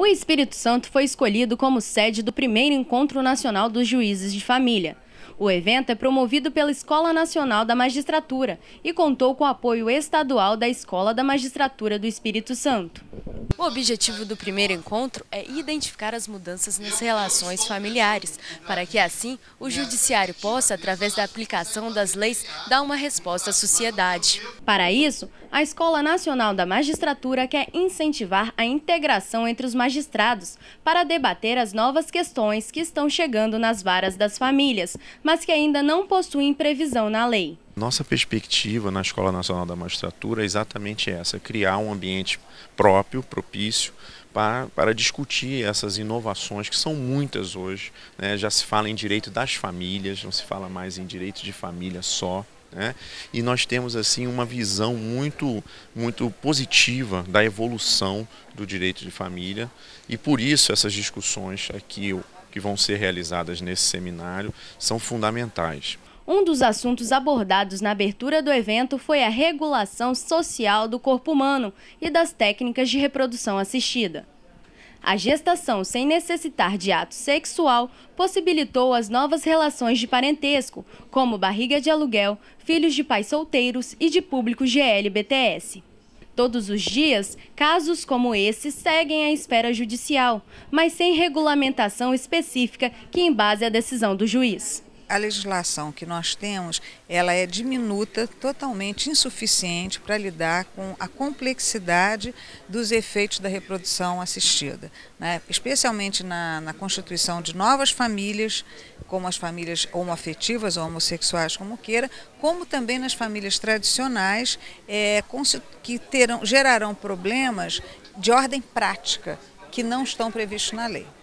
O Espírito Santo foi escolhido como sede do primeiro Encontro Nacional dos Juízes de Família. O evento é promovido pela Escola Nacional da Magistratura e contou com o apoio estadual da Escola da Magistratura do Espírito Santo. O objetivo do primeiro encontro é identificar as mudanças nas relações familiares, para que assim o judiciário possa, através da aplicação das leis, dar uma resposta à sociedade. Para isso, a Escola Nacional da Magistratura quer incentivar a integração entre os magistrados para debater as novas questões que estão chegando nas varas das famílias, mas que ainda não possuem previsão na lei. Nossa perspectiva na Escola Nacional da Magistratura é exatamente essa: criar um ambiente próprio, propício, para, para discutir essas inovações, que são muitas hoje. Né? Já se fala em direito das famílias, não se fala mais em direito de família só. Né? E nós temos assim uma visão muito, muito positiva da evolução do direito de família e por isso essas discussões aqui que vão ser realizadas nesse seminário são fundamentais. Um dos assuntos abordados na abertura do evento foi a regulação social do corpo humano e das técnicas de reprodução assistida. A gestação sem necessitar de ato sexual possibilitou as novas relações de parentesco, como barriga de aluguel, filhos de pais solteiros e de público GLBTS. Todos os dias, casos como esse seguem à espera judicial, mas sem regulamentação específica que embase a decisão do juiz a legislação que nós temos, ela é diminuta, totalmente insuficiente para lidar com a complexidade dos efeitos da reprodução assistida. Né? Especialmente na, na constituição de novas famílias, como as famílias homoafetivas ou homossexuais, como queira, como também nas famílias tradicionais, é, que terão, gerarão problemas de ordem prática que não estão previstos na lei.